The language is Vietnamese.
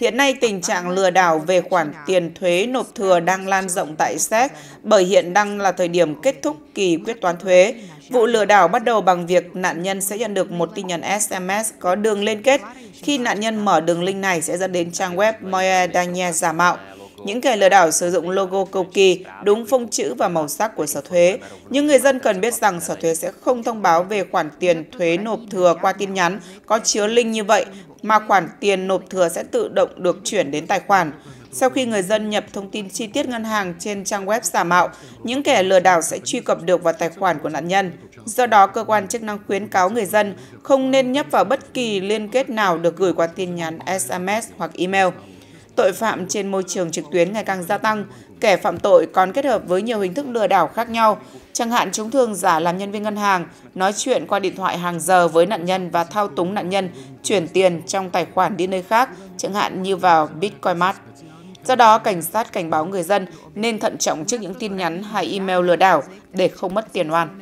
Hiện nay, tình trạng lừa đảo về khoản tiền thuế nộp thừa đang lan rộng tại Séc bởi hiện đang là thời điểm kết thúc kỳ quyết toán thuế. Vụ lừa đảo bắt đầu bằng việc nạn nhân sẽ nhận được một tin nhắn SMS có đường liên kết. Khi nạn nhân mở đường link này sẽ dẫn đến trang web Moedania giả mạo. Những kẻ lừa đảo sử dụng logo cầu kỳ, đúng phông chữ và màu sắc của sở thuế. Nhưng người dân cần biết rằng sở thuế sẽ không thông báo về khoản tiền thuế nộp thừa qua tin nhắn có chứa link như vậy mà khoản tiền nộp thừa sẽ tự động được chuyển đến tài khoản. Sau khi người dân nhập thông tin chi tiết ngân hàng trên trang web giả mạo, những kẻ lừa đảo sẽ truy cập được vào tài khoản của nạn nhân. Do đó, cơ quan chức năng khuyến cáo người dân không nên nhấp vào bất kỳ liên kết nào được gửi qua tin nhắn SMS hoặc email tội phạm trên môi trường trực tuyến ngày càng gia tăng, kẻ phạm tội còn kết hợp với nhiều hình thức lừa đảo khác nhau, chẳng hạn chúng thường giả làm nhân viên ngân hàng, nói chuyện qua điện thoại hàng giờ với nạn nhân và thao túng nạn nhân chuyển tiền trong tài khoản đi nơi khác, chẳng hạn như vào Bitcoin Mart. Do đó, cảnh sát cảnh báo người dân nên thận trọng trước những tin nhắn hay email lừa đảo để không mất tiền oan.